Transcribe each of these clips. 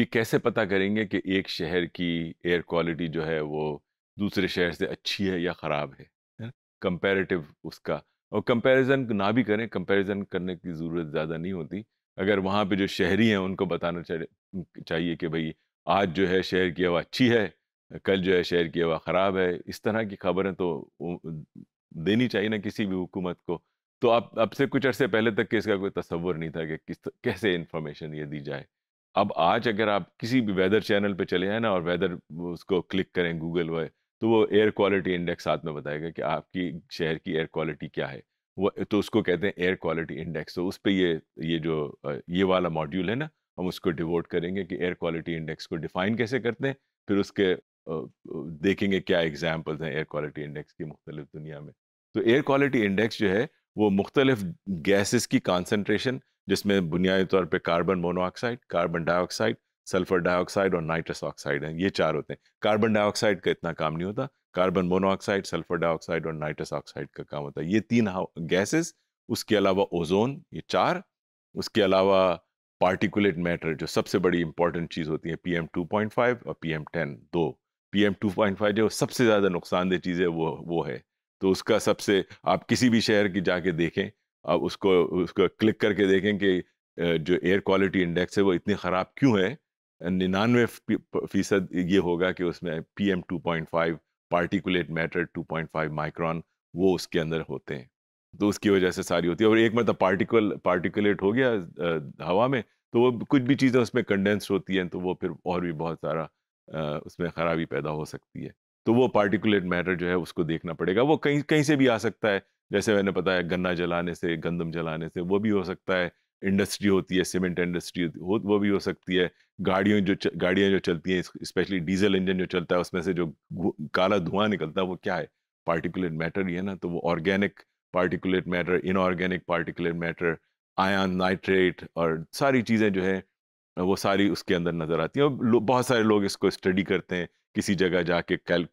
ये कैसे पता करेंगे कि एक शहर की एयर क्वालिटी जो है वो दूसरे शहर से अच्छी है या ख़राब है कंपैरेटिव उसका और कंपैरिजन ना भी करें कंपैरिजन करने की ज़रूरत ज़्यादा नहीं होती अगर वहाँ पे जो शहरी हैं उनको बताना चाहिए कि भाई आज जो है शहर की हवा अच्छी है कल जो है शहर की हवा ख़राब है इस तरह की खबरें तो देनी चाहिए ना किसी भी हुकूमत को तो अब अब से कुछ अर्से पहले तक के इसका कोई तस्वर नहीं था कि किस कैसे इन्फॉर्मेशन ये दी जाए अब आज अगर आप किसी भी वेदर चैनल पे चले जाए ना और वेदर उसको क्लिक करें गूगल वे तो वो एयर क्वालिटी इंडेक्स साथ में बताएगा कि आपकी शहर की एयर क्वालिटी क्या है वो तो उसको कहते हैं एयर क्वालिटी इंडेक्स तो उस पर ये ये जो ये वाला मॉड्यूल है ना हम उसको डिवोट करेंगे कि एयर क्वालिटी इंडेक्स को डिफाइन कैसे करते हैं फिर उसके देखेंगे क्या एग्जाम्पल्स हैं एयर क्वालिटी इंडेक्स की मुख्तलिफ दुनिया में तो एयर क्वालिटी इंडेक्स जो है वो मुख्तलिफ गैसेस की कॉन्सेंट्रेशन जिसमें बुनियादी तौर पे carbon monoxide carbon dioxide sulphur dioxide और नाइट्रस ऑक्साइड हैं ये चार होते हैं कार्बन डाइऑक्साइड का इतना काम नहीं होता कार्बन मोनोऑक्साइड सल्फर डाइऑक्साइड और नाइट्रस ऑक्साइड का काम होता है ये तीन गैसेस उसके अलावा ओजोन ये चार उसके अलावा पार्टिकुलेट मैटर जो सबसे बड़ी इंपॉर्टेंट चीज़ होती है P M two point five और पी एम टेन दो P M two point five जो सबसे ज़्यादा नुकसानदेह चीज़ है वो वो है तो उसका सबसे आप किसी भी शहर की जाके देखें आप उसको उसको क्लिक करके देखें कि जो एयर क्वालिटी इंडेक्स है वो इतनी ख़राब क्यों है निन्यानवे फीसद ये होगा कि उसमें P M two point five particulate matter two point five micron वो उसके अंदर होते हैं तो उसकी वजह से सारी होती है और एक मतलब पार्टिकल पार्टिकुलेट हो गया हवा में तो वो कुछ भी चीज़ें उसमें कंडेंस होती हैं तो वो फिर और भी बहुत सारा उसमें ख़राबी पैदा हो सकती है तो वो पार्टिकुलेट मैटर जो है उसको देखना पड़ेगा वो कहीं कहीं से भी आ सकता है जैसे मैंने बताया गन्ना जलाने से गंदम जलाने से वो भी हो सकता है इंडस्ट्री होती है सीमेंट इंडस्ट्री हो वो भी हो सकती है गाड़ियों जो गाड़ियाँ जो चलती हैं स्पेशली डीजल इंजन जो चलता है उसमें से जो काला धुआं निकलता है वो क्या है पार्टिकुलेट मैटर ही है ना तो वो organic particulate matter inorganic particulate matter ion nitrate और सारी चीज़ें जो है वो सारी उसके अंदर नज़र आती हैं और बहुत सारे लोग इसको स्टडी करते हैं किसी जगह जाके कैल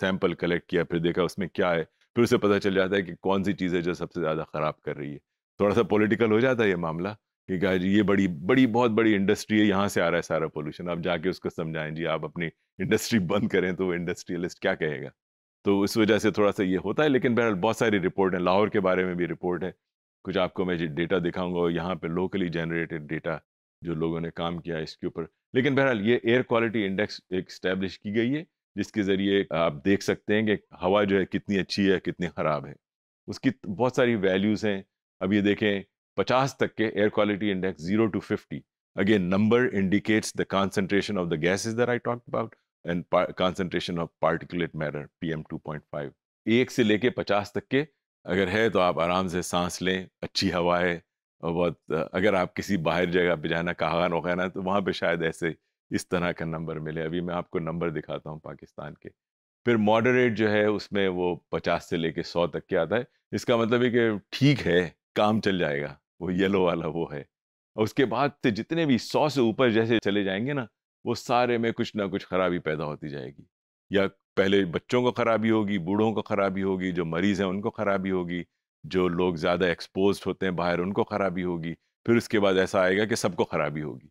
सैंपल कलेक्ट किया फिर देखा उसमें क्या है फिर उसे पता चल जाता है कि कौन सी चीज़ें जो सबसे ज़्यादा ख़राब कर रही है थोड़ा सा पॉलिटिकल हो जाता है ये मामला कि कहा जी ये बड़ी बड़ी बहुत बड़ी इंडस्ट्री है यहाँ से आ रहा है सारा पोल्यूशन आप जाके उसको समझाएं जी आप अपनी इंडस्ट्री बंद करें तो वो इंडस्ट्रियलिस्ट क्या कहेगा तो इस वजह से थोड़ा सा ये होता है लेकिन बहरहाल बहुत सारी रिपोर्ट हैं लाहौर के बारे में भी रिपोर्ट है कुछ आपको मैं डेटा दिखाऊंगा और यहाँ पर लोकली जनरेटेड डेटा जो लोगों ने काम किया इसके ऊपर लेकिन बहरहाल ये एयर क्वालिटी इंडेक्स एक स्टैब्लिश की गई है जिसके ज़रिए आप देख सकते हैं कि हवा जो है कितनी अच्छी है कितनी ख़राब है उसकी बहुत सारी वैल्यूज़ हैं अब ये देखें पचास तक के air quality index zero to fifty again number indicates the concentration of the is there I talk about and concentration of particulate matter P M two point five एक से लेके पचास तक के अगर है तो आप आराम से सांस लें अच्छी हवा है और बहुत अगर आप किसी बाहर जगह पे जाना कहान वगैरह तो वहाँ पे शायद ऐसे इस तरह का नंबर मिले अभी मैं आपको नंबर दिखाता हूँ पाकिस्तान के फिर मॉडरेट जो है उसमें वो पचास से लेके सौ तक के आता है इसका मतलब है कि ठीक है काम चल जाएगा वो येलो वाला वो है और उसके बाद से जितने भी सौ से ऊपर जैसे चले जाएंगे ना वो सारे में कुछ ना कुछ खराबी पैदा होती जाएगी या पहले बच्चों को खराबी होगी बूढ़ों को खराबी होगी जो मरीज़ हैं उनको खराबी होगी जो लोग ज़्यादा एक्सपोज होते हैं बाहर उनको खराबी होगी फिर उसके बाद ऐसा आएगा कि सबको खराबी होगी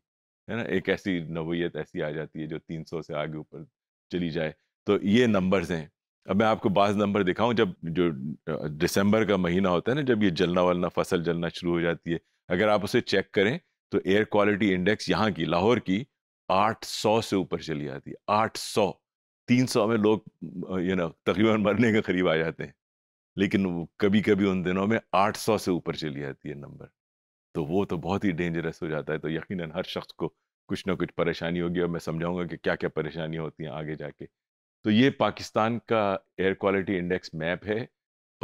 है ना एक ऐसी नवीयत ऐसी आ जाती है जो 300 से आगे ऊपर चली जाए तो ये नंबर्स हैं अब मैं आपको बाज नंबर दिखाऊं जब जो दिसंबर का महीना होता है ना जब ये जलना वलना फसल जलना शुरू हो जाती है अगर आप उसे चेक करें तो एयर क्वालिटी इंडेक्स यहाँ की लाहौर की 800 से ऊपर चली जाती है आठ सौ तीन सौ में लोग यू नो तकरीबन मरने के करीब आ जाते हैं लेकिन कभी कभी उन दिनों में 800 से ऊपर चली जाती है नंबर तो वो तो बहुत ही डेंजरस हो जाता है तो यकीन हर शख्स को कुछ ना कुछ परेशानी होगी और मैं समझाऊंगा कि क्या क्या परेशानियाँ होती हैं आगे जाके तो ये पाकिस्तान का एयर क्वालिटी इंडेक्स मैप है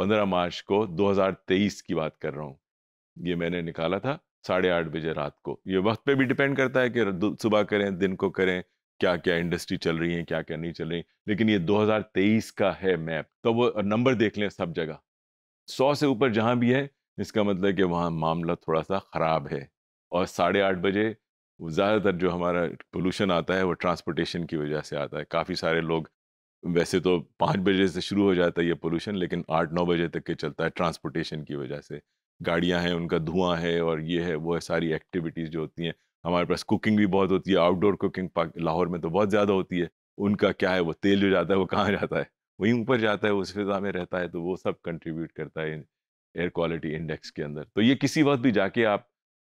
15 मार्च को 2023 की बात कर रहा हूँ ये मैंने निकाला था साढ़े आठ बजे रात को ये वक्त पे भी डिपेंड करता है कि सुबह करें दिन को करें क्या क्या इंडस्ट्री चल रही है क्या क्या नहीं चल रही लेकिन ये 2023 का है मैप तो वो नंबर देख लें सब जगह सौ से ऊपर जहाँ भी है इसका मतलब है कि वहाँ मामला थोड़ा सा ख़राब है और साढ़े आठ बजे ज़्यादातर जो हमारा पोलूशन आता है वो ट्रांसपोर्टेशन की वजह से आता है काफ़ी सारे लोग वैसे तो पाँच बजे से शुरू हो जाता है ये पोलूशन लेकिन आठ नौ बजे तक के चलता है ट्रांसपोर्टेशन की वजह से गाड़ियाँ हैं उनका धुआं है और ये है वो है सारी एक्टिविटीज़ जो होती हैं हमारे पास कुकिंग भी बहुत होती है आउटडोर कुकिंग लाहौर में तो बहुत ज़्यादा होती है उनका क्या है वो तेल जो जाता है वो कहाँ जाता है वहीं ऊपर जाता है उस फिजा में रहता है तो वो सब कंट्रीब्यूट करता है एयर क्वालिटी इंडेक्स के अंदर तो ये किसी वक्त भी जाके आप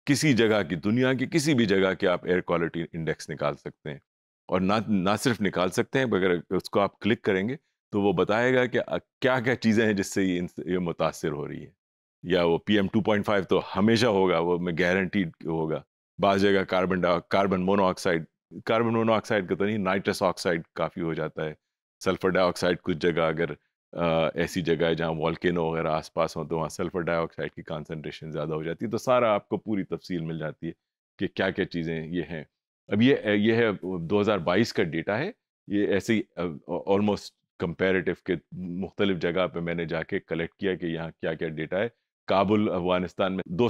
किसी जगह की दुनिया की किसी भी जगह के आप एयर क्वालिटी इंडेक्स निकाल सकते हैं और ना ना सिर्फ निकाल सकते हैं अगर उसको आप क्लिक करेंगे तो वो बताएगा कि क्या क्या चीज़ें हैं जिससे ये ये मुतासर हो रही है या वो P M two point five तो हमेशा होगा वो मैं गारंटीड होगा बाज जगह carbon carbon monoxide carbon monoxide का तो नहीं नाइट्रस ऑक्साइड काफ़ी हो जाता है सल्फर डाइऑक्साइड कुछ जगह अगर ऐसी जगह है जहाँ वॉल्केनो वगैरह आसपास हो तो वहाँ सल्फर डाइऑक्साइड की कॉन्सेंट्रेशन ज़्यादा हो जाती है तो सारा आपको पूरी तफसील मिल जाती है कि क्या क्या चीज़ें ये हैं अब ये ये है बाईस का डेटा है ये ऐसे ही ऑलमोस्ट कंपेरेटिव के मुख्तलिफ जगह पर मैंने जाके कलेक्ट किया कि यहाँ क्या क्या डेटा है काबुल अफगानिस्तान में दो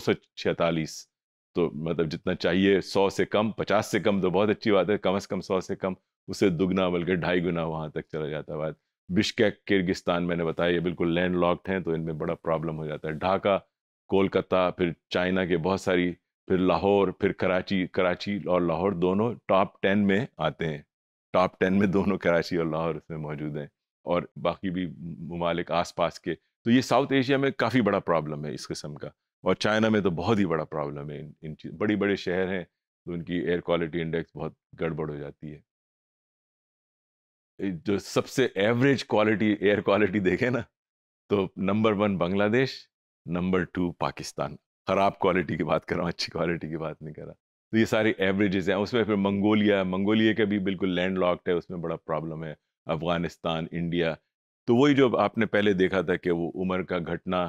तो मतलब जितना चाहिए सौ से कम पचास से कम तो बहुत अच्छी बात है कम अज़ कम सौ से कम उससे दुगना बल्कि ढाई गुना वहाँ तक चला जाता है बिश्केक किर्गिस्तान मैंने बताया ये बिल्कुल लैंड लॉक्ड हैं तो इनमें बड़ा प्रॉब्लम हो जाता है ढाका कोलकाता फिर चाइना के बहुत सारी फिर लाहौर फिर कराची कराची और लाहौर दोनों टॉप टेन में आते हैं टॉप टेन में दोनों कराची और लाहौर इसमें मौजूद हैं और बाकी भी ममालिक आस पास के तो ये साउथ एशिया में काफ़ी बड़ा प्रॉब्लम है इस किस्म का और चाइना में तो बहुत ही बड़ा प्रॉब्लम है इन इन बड़े बड़े शहर हैं तो उनकी एयर क्वालिटी इंडेक्स बहुत गड़बड़ हो जाती है जो सबसे एवरेज क्वालिटी एयर क्वालिटी देखें ना तो number one Bangladesh number two Pakistan ख़राब क्वालिटी की बात कर रहा हूँ अच्छी क्वालिटी की बात नहीं कर रहा तो ये सारे एवरेजेस हैं उसमें फिर मंगोलिया मंगोलिया का भी बिल्कुल लैंड लॉक्ड है उसमें बड़ा प्रॉब्लम है अफ़गानिस्तान इंडिया तो वही जो आपने पहले देखा था कि वो उम्र का घटना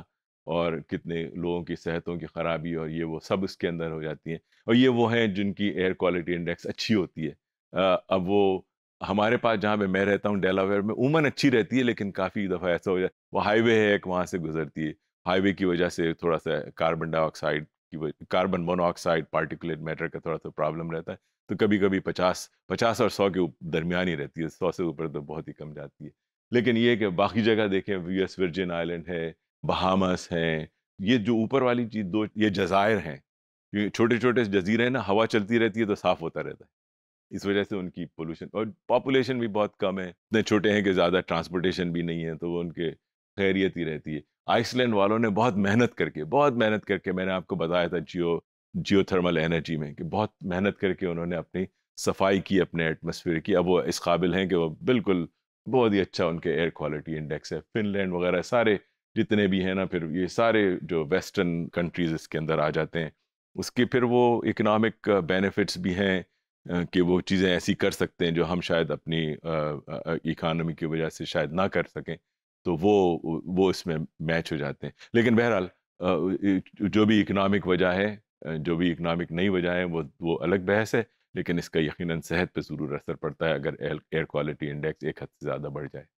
और कितने लोगों की सेहतों की ख़राबी और ये वो सब उसके अंदर हो जाती हैं और ये वो हैं जिनकी एयर क्वालिटी इंडेक्स अच्छी होती है अब वो हमारे पास जहाँ पे मैं रहता हूँ डेलावेयर में उमन अच्छी रहती है लेकिन काफ़ी दफ़ा ऐसा हो जाए वो हाईवे है एक वहाँ से गुजरती है हाईवे की वजह से थोड़ा सा कार्बन डाइऑक्साइड की कार्बन मोनोऑक्साइड पार्टिकुलेट मैटर का थोड़ा सा प्रॉब्लम रहता है तो कभी कभी पचास पचास और सौ के दरमियान ही रहती है सौ से ऊपर तो बहुत ही कम जाती है लेकिन ये कि बाकी जगह देखें एस वर्जिन आइलैंड है बहामस हैं ये जो ऊपर वाली चीज़ दो ये जज़ायर हैं छोटे छोटे जजीरे हैं ना हवा चलती रहती है तो साफ़ होता रहता है इस वजह से उनकी पोल्यूशन और पॉपुलेशन भी बहुत कम है इतने छोटे हैं कि ज़्यादा ट्रांसपोर्टेशन भी नहीं है तो वो उनके खैरियत ही रहती है आइसलैंड वालों ने बहुत मेहनत करके बहुत मेहनत करके मैंने आपको बताया था जियो जियो थर्मल एनर्जी में कि बहुत मेहनत करके उन्होंने अपनी सफाई की अपने एटमोसफियर की अब वो इस काबिल हैं कि वो बिल्कुल बहुत ही अच्छा उनके एयर क्वालिटी इंडेक्स है फिनलैंड वगैरह सारे जितने भी हैं ना फिर ये सारे जो वेस्टर्न कंट्रीज़ इसके अंदर आ जाते हैं उसके फिर वो इकनॉमिक बेनिफिट्स भी हैं कि वो चीज़ें ऐसी कर सकते हैं जो हम शायद अपनी इकानमी की वजह से शायद ना कर सकें तो वो वो इसमें मैच हो जाते हैं लेकिन बहरहाल जो भी इकनॉमिक वजह है जो भी इकनॉमिक नई वजह है वो वो अलग बहस है लेकिन इसका यकीनन सेहत पे ज़रूर असर पड़ता है अगर एयर क्वालिटी इंडेक्स एक हद से ज़्यादा बढ़ जाए